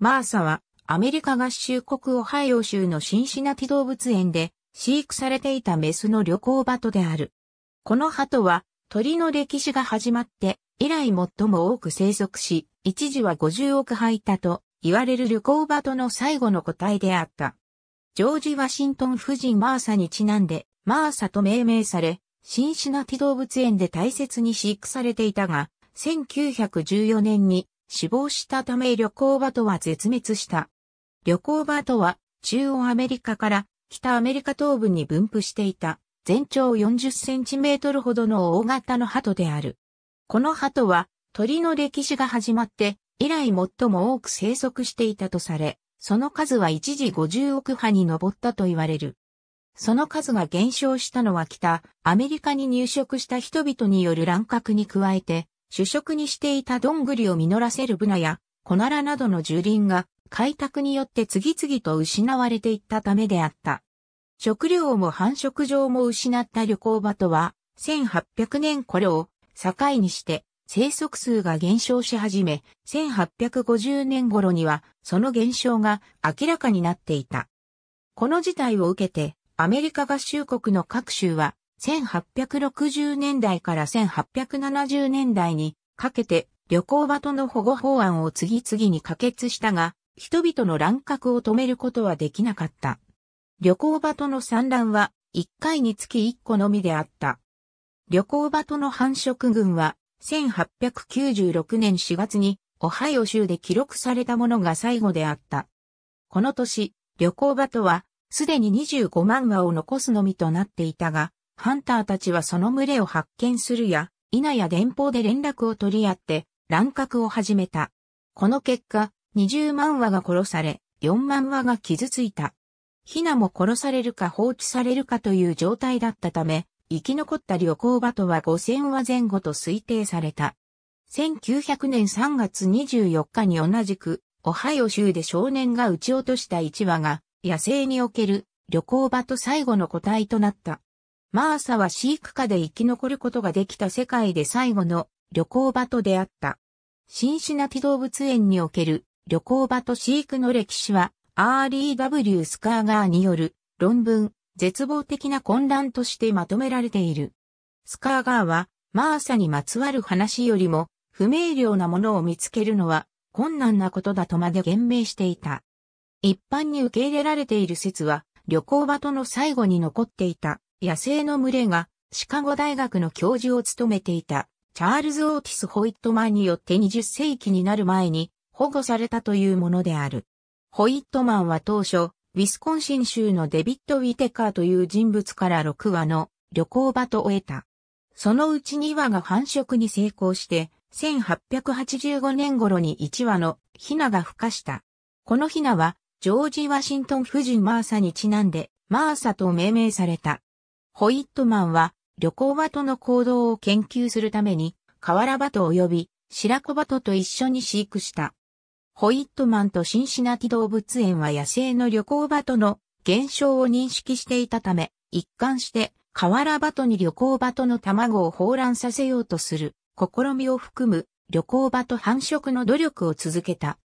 マーサはアメリカ合衆国オハイオ州のシンシナティ動物園で飼育されていたメスの旅行鳩である。この鳩は鳥の歴史が始まって以来最も多く生息し、一時は50億入ったと言われる旅行鳩の最後の個体であった。ジョージ・ワシントン夫人マーサにちなんでマーサと命名され、シンシナティ動物園で大切に飼育されていたが、1914年に死亡したため旅行場とは絶滅した。旅行場とは中央アメリカから北アメリカ東部に分布していた全長40センチメートルほどの大型の鳩である。この鳩は鳥の歴史が始まって以来最も多く生息していたとされ、その数は一時50億羽に上ったと言われる。その数が減少したのは北アメリカに入植した人々による乱獲に加えて、主食にしていたどんぐりを実らせるブナや、コナラなどの樹林が開拓によって次々と失われていったためであった。食料も繁殖場も失った旅行場とは、1800年頃を境にして生息数が減少し始め、1850年頃にはその減少が明らかになっていた。この事態を受けて、アメリカ合衆国の各州は1860年代から1870年代にかけて旅行場との保護法案を次々に可決したが、人々の乱獲を止めることはできなかった。旅行場との産卵は1回につき1個のみであった。旅行場との繁殖群は1896年4月にオハイオ州で記録されたものが最後であった。この年、旅行場とはすでに25万羽を残すのみとなっていたが、ハンターたちはその群れを発見するや、稲や電報で連絡を取り合って、乱獲を始めた。この結果、20万羽が殺され、4万羽が傷ついた。ヒナも殺されるか放置されるかという状態だったため、生き残った旅行場とは5000羽前後と推定された。1900年3月24日に同じく、オハイオ州で少年が撃ち落とした1羽が、野生における旅行場と最後の個体となった。マーサは飼育下で生き残ることができた世界で最後の旅行場と出会った。シンシナティ動物園における旅行場と飼育の歴史は R.E.W. スカーガーによる論文絶望的な混乱としてまとめられている。スカーガーはマーサにまつわる話よりも不明瞭なものを見つけるのは困難なことだとまで言明していた。一般に受け入れられている説は旅行場との最後に残っていた野生の群れがシカゴ大学の教授を務めていたチャールズ・オーティス・ホイットマンによって20世紀になる前に保護されたというものである。ホイットマンは当初、ウィスコンシン州のデビッド・ウィテカーという人物から6羽の旅行場と得た。そのうち2羽が繁殖に成功して、1885年頃に1羽のヒナが孵化した。このヒナは、ジョージ・ワシントン夫人マーサにちなんで、マーサと命名された。ホイットマンは、旅行バトの行動を研究するために、河原バト及び白子バトと一緒に飼育した。ホイットマンとシンシナティ動物園は野生の旅行バトの現象を認識していたため、一貫して河原バトに旅行バトの卵を放卵させようとする試みを含む旅行バト繁殖の努力を続けた。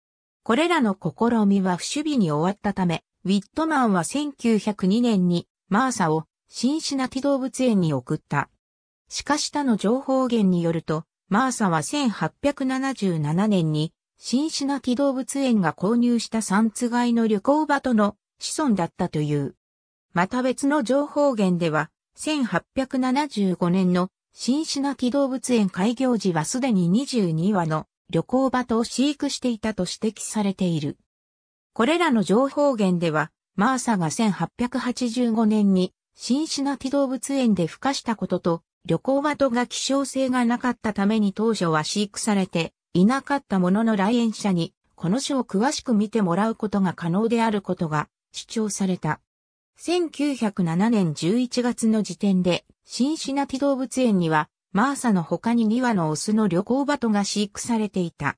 これらの試みは不守備に終わったため、ウィットマンは1902年にマーサをシンシナティ動物園に送った。しかし他の情報源によると、マーサは1877年にシンシナティ動物園が購入した三つ貝の旅行場との子孫だったという。また別の情報源では、1875年のシンシナティ動物園開業時はすでに22羽の旅行場と飼育していたと指摘されている。これらの情報源では、マーサが1885年に新シナティ動物園で孵化したことと、旅行バトが希少性がなかったために当初は飼育されていなかったものの来園者に、この種を詳しく見てもらうことが可能であることが主張された。1907年11月の時点で、シンシナティ動物園には、マーサの他に2羽のオスの旅行バトが飼育されていた。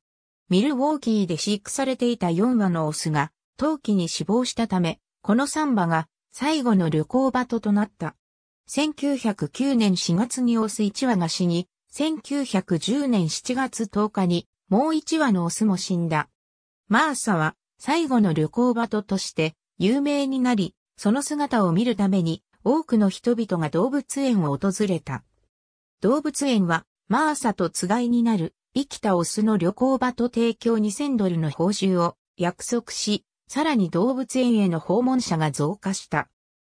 ミルウォーキーで飼育されていた4羽のオスが、陶器に死亡したため、この3羽が最後の旅行場となった。1909年4月にオス1羽が死に、1910年7月10日にもう1羽のオスも死んだ。マーサは最後の旅行場として有名になり、その姿を見るために多くの人々が動物園を訪れた。動物園はマーサとつがいになる生きたオスの旅行場と提供2000ドルの報酬を約束し、さらに動物園への訪問者が増加した。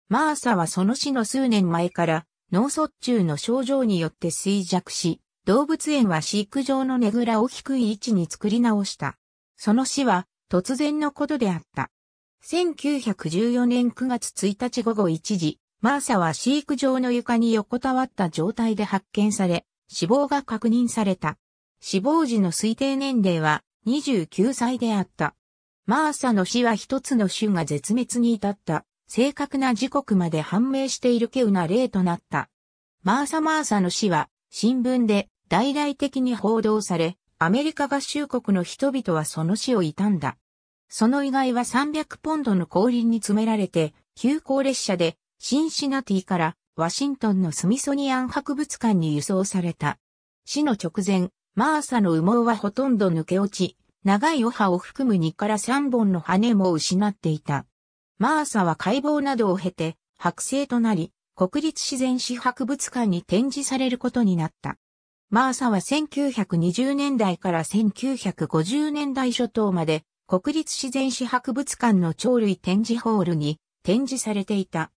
マーサはその死の数年前から脳卒中の症状によって衰弱し、動物園は飼育場のねぐらを低い位置に作り直した。その死は突然のことであった。1914年9月1日午後1時、マーサは飼育場の床に横たわった状態で発見され、死亡が確認された。死亡時の推定年齢は29歳であった。マーサの死は一つの種が絶滅に至った、正確な時刻まで判明している稀有な例となった。マーサマーサの死は、新聞で大々的に報道され、アメリカ合衆国の人々はその死を悼んだ。その遺骸は300ポンドの後輪に詰められて、急行列車でシンシナティからワシントンのスミソニアン博物館に輸送された。死の直前、マーサの羽毛はほとんど抜け落ち、長いお歯を含む2から3本の羽も失っていた。マーサは解剖などを経て、剥製となり、国立自然史博物館に展示されることになった。マーサは1920年代から1950年代初頭まで国立自然史博物館の鳥類展示ホールに展示されていた。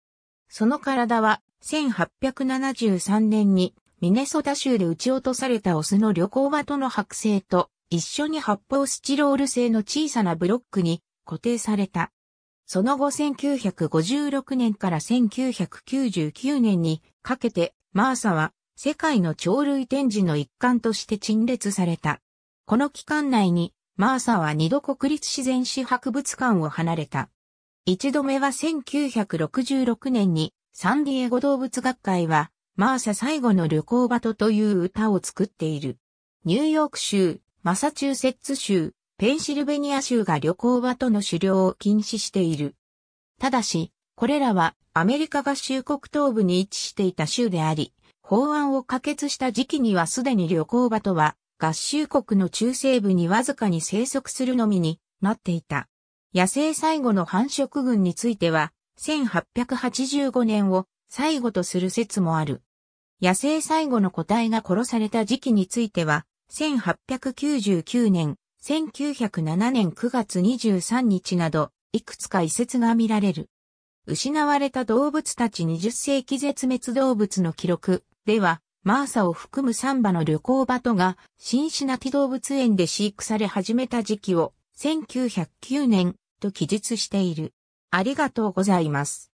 その体は1873年にミネソタ州で撃ち落とされたオスの旅行場との剥製と一緒に発泡スチロール製の小さなブロックに固定された。その後1956年から1999年にかけてマーサは世界の鳥類展示の一環として陳列された。この期間内にマーサは二度国立自然史博物館を離れた。一度目は1966年にサンディエゴ動物学会はマーサ最後の旅行バトという歌を作っている。ニューヨーク州マサチューセッツ州、ペンシルベニア州が旅行場との狩猟を禁止している。ただし、これらはアメリカ合衆国東部に位置していた州であり、法案を可決した時期にはすでに旅行場とは合衆国の中西部にわずかに生息するのみになっていた。野生最後の繁殖群については、1885年を最後とする説もある。野生最後の個体が殺された時期については、1899年、1907年9月23日など、いくつか遺説が見られる。失われた動物たち20世紀絶滅動物の記録では、マーサを含むサンバの旅行バトが、シンシナティ動物園で飼育され始めた時期を、1909年と記述している。ありがとうございます。